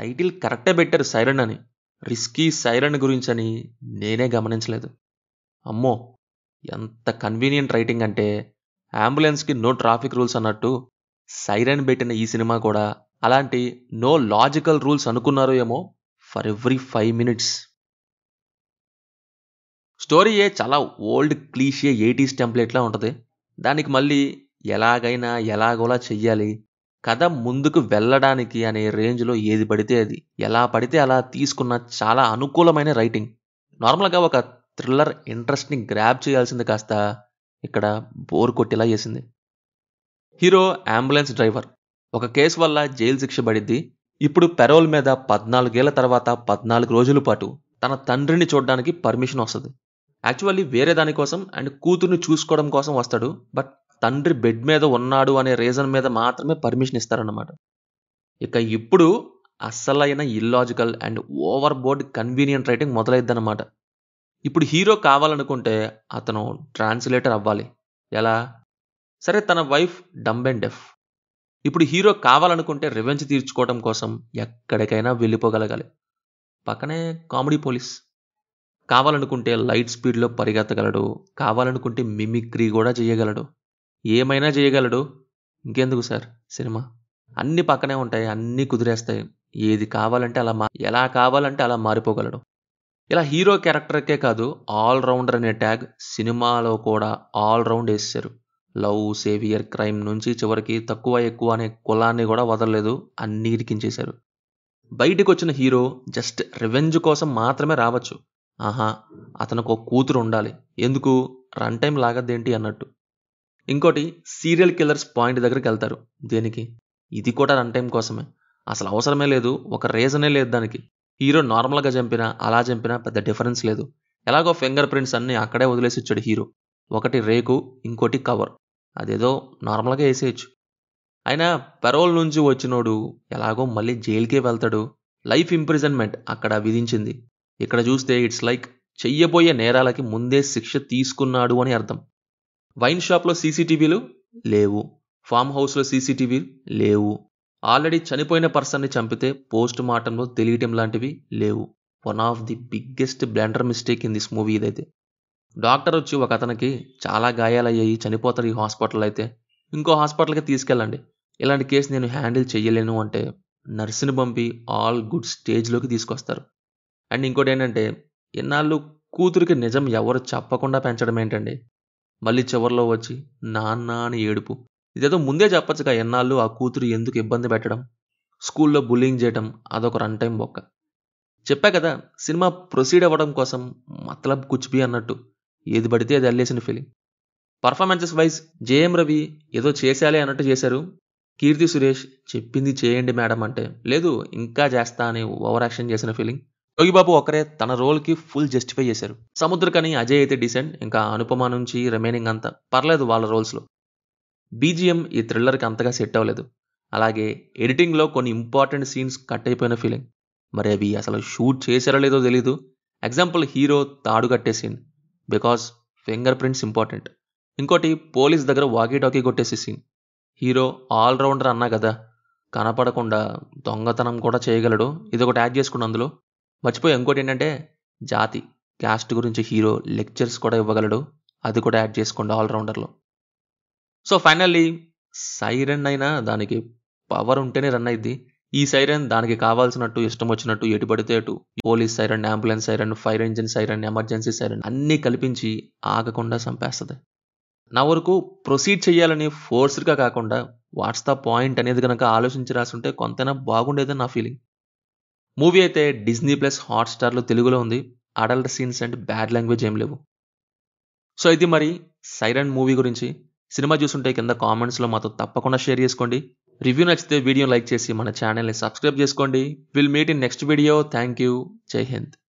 title కరెక్టే పెట్టారు siren అని రిస్కీ సైరన్ గురించి అని నేనే గమనించలేదు అమ్మో ఎంత కన్వీనియంట్ రైటింగ్ అంటే అంబులెన్స్కి నో ట్రాఫిక్ రూల్స్ అన్నట్టు సైరన్ పెట్టిన ఈ సినిమా కూడా అలాంటి నో లాజికల్ రూల్స్ అనుకున్నారో ఏమో ఫర్ ఎవ్రీ ఫైవ్ మినిట్స్ స్టోరీయే చాలా ఓల్డ్ క్లీషియే ఎయిటీస్ టెంప్లెట్లా ఉంటుంది దానికి మళ్ళీ ఎలాగైనా ఎలాగోలా చెయ్యాలి కథ ముందుకు వెళ్ళడానికి అనే రేంజ్లో ఏది పడితే అది ఎలా పడితే అలా తీసుకున్న చాలా అనుకూలమైన రైటింగ్ నార్మల్గా ఒక థ్రిల్లర్ ఇంట్రెస్ట్ని గ్రాప్ చేయాల్సింది కాస్త ఇక్కడ బోర్ కొట్టేలా చేసింది హీరో అంబులెన్స్ డ్రైవర్ ఒక కేసు వల్ల జైలు శిక్ష పడిద్ది ఇప్పుడు పెరోల్ మీద పద్నాలుగేళ్ల తర్వాత పద్నాలుగు రోజుల పాటు తన తండ్రిని చూడడానికి పర్మిషన్ వస్తుంది యాక్చువల్లీ వేరే దానికోసం అండ్ కూతుర్ని చూసుకోవడం కోసం వస్తాడు బట్ తండ్రి బెడ్ మీద ఉన్నాడు అనే రీజన్ మీద మాత్రమే పర్మిషన్ ఇస్తారన్నమాట ఇక ఇప్పుడు అస్సలైన illogical and overboard convenient writing మొదలైద్దనమాట ఇప్పుడు హీరో కావాలనుకుంటే అతను ట్రాన్స్లేటర్ అవ్వాలి ఎలా సరే తన వైఫ్ డంబ్ అండ్ డెఫ్ ఇప్పుడు హీరో కావాలనుకుంటే రివెంజ్ తీర్చుకోవడం కోసం ఎక్కడికైనా వెళ్ళిపోగలగాలి పక్కనే కామెడీ పోలీస్ కావాలనుకుంటే లైట్ స్పీడ్లో పరిగెత్తగలడు కావాలనుకుంటే మిమిక్రీ కూడా చేయగలడు ఏమైనా చేయగలడు ఇంకెందుకు సార్ సినిమా అన్ని పక్కనే ఉంటాయి అన్నీ కుదిరేస్తాయి ఏది కావాలంటే అలా మా ఎలా కావాలంటే అలా మారిపోగలడు ఇలా హీరో క్యారెక్టర్కే కాదు ఆల్ రౌండర్ అనే ట్యాగ్ సినిమాలో కూడా ఆల్ రౌండ్ వేసేశారు లవ్ సేవియర్ క్రైమ్ నుంచి చివరికి తక్కువ ఎక్కువ అనే కులాన్ని కూడా వదలలేదు అన్ని ఇరికించేశారు బయటికి వచ్చిన హీరో జస్ట్ రివెంజ్ కోసం మాత్రమే రావచ్చు ఆహా అతనికి ఒక కూతురు ఉండాలి ఎందుకు రన్ టైం లాగద్దేంటి అన్నట్టు ఇంకోటి సీరియల్ కిల్లర్స్ పాయింట్ దగ్గరికి వెళ్తారు దేనికి ఇది కూడా రన్ టైం కోసమే అసలు అవసరమే లేదు ఒక రీజనే లేదు దానికి హీరో నార్మల్గా చంపినా అలా చంపినా పెద్ద డిఫరెన్స్ లేదు ఎలాగో ఫింగర్ ప్రింట్స్ అన్నీ అక్కడే వదిలేసి ఇచ్చాడు హీరో ఒకటి రేకు ఇంకోటి కవర్ అదేదో నార్మల్గా వేసేయచ్చు అయినా పెరోల్ నుంచి వచ్చినోడు ఎలాగో మళ్ళీ జైలుకే వెళ్తాడు లైఫ్ ఇంప్రిజన్మెంట్ అక్కడ విధించింది ఇక్కడ చూస్తే ఇట్స్ లైక్ చెయ్యబోయే నేరాలకి ముందే శిక్ష తీసుకున్నాడు అని అర్థం వైన్ షాప్లో సీసీటీవీలు లేవు ఫామ్ హౌస్లో సీసీటీవీలు లేవు ఆల్రెడీ చనిపోయిన పర్సన్ని చంపితే పోస్ట్ మార్టంలో తెలియటం లాంటివి లేవు one of the biggest blunder mistake in this movie ఇదైతే డాక్టర్ వచ్చి ఒక అతనికి చాలా గాయాలయ్యాయి చనిపోతారు ఈ హాస్పిటల్ అయితే ఇంకో హాస్పిటల్కి తీసుకెళ్ళండి ఇలాంటి కేసు నేను హ్యాండిల్ చేయలేను అంటే నర్సుని పంపి ఆల్ గుడ్ స్టేజ్లోకి తీసుకొస్తారు అండ్ ఇంకోటి ఏంటంటే ఇన్నాళ్ళు కూతురికి నిజం ఎవరు చెప్పకుండా పెంచడం ఏంటండి మళ్ళీ చివరిలో వచ్చి నాన్న అని ఏడుపు ఇదేదో ముందే చెప్పచ్చుగా ఎన్నాళ్ళు ఆ కూతురు ఎందుకు ఇబ్బంది పెట్టడం స్కూల్లో బుల్లింగ్ చేయటం అదొక రన్ టైం బొక్క చెప్పా కదా సినిమా ప్రొసీడ్ అవ్వడం కోసం మతలబ్ కుచ్చిపి అన్నట్టు ఏది పడితే అది అల్లేసిన feeling performances wise Jayam Ravi ఏదో చేసేయాలి అన్నట్టు చేశారు కీర్తి సురేష్ చెప్పింది చేయండి మేడం అంటే లేదు ఇంకా చేస్తా అని ఓవర్ యాక్షన్ చేసిన ఫీలింగ్ యోగిబాబు ఒకరే తన రోల్కి ఫుల్ జస్టిఫై చేశారు సముద్ర కానీ అజయ్ అయితే డిసెంట్ ఇంకా అనుపమ నుంచి రిమైనింగ్ అంతా పర్లేదు వాళ్ళ రోల్స్లో బీజిఎం ఈ థ్రిల్లర్కి అంతగా సెట్ అవ్వలేదు అలాగే ఎడిటింగ్లో కొన్ని ఇంపార్టెంట్ సీన్స్ కట్ అయిపోయిన ఫీలింగ్ మరి అవి అసలు షూట్ చేశారో లేదో తెలియదు ఎగ్జాంపుల్ హీరో తాడు కట్టే scene because fingerprints important ఇంకోటి పోలీస్ దగ్గర వాకీ టాకీ కొట్టేసే సీన్ హీరో ఆల్రౌండర్ అన్నా కదా కనపడకుండా దొంగతనం కూడా చేయగలడు ఇది ఒకటి యాడ్ చేసుకున్న అందులో మర్చిపోయి ఇంకోటి ఏంటంటే జాతి క్యాస్ట్ గురించి హీరో లెక్చర్స్ కూడా ఇవ్వగలడు అది కూడా యాడ్ చేసుకోండి ఆల్రౌండర్లో సో ఫైనల్లీ సైరన్ అయినా దానికి పవర్ ఉంటేనే రన్ అయింది ఈ సైరన్ దానికి కావాల్సినట్టు ఇష్టం వచ్చినట్టు ఎటు పడితే అటు police siren ambulance siren fire engine siren emergency siren అన్నీ కల్పించి ఆగకుండా చంపేస్తుంది నా వరకు ప్రొసీడ్ చేయాలని ఫోర్స్డ్గా కాకుండా వాట్స్ ద పాయింట్ అనేది కనుక ఆలోచించి రాసుంటే కొంతైనా బాగుండేదని నా ఫీలింగ్ మూవీ అయితే డిజ్నీ ప్లస్ హాట్స్టార్లో తెలుగులో ఉంది adult scenes and bad language ఏం లేవు సో ఇది మరి సైరన్ మూవీ గురించి సినిమా చూసుంటే కింద కామెంట్స్లో మాతో తప్పకుండా షేర్ చేసుకోండి రివ్యూ నచ్చితే వీడియో లైక్ చేసి మన ఛానల్ని సబ్స్క్రైబ్ చేసుకోండి will meet in next video thank you Jai Hind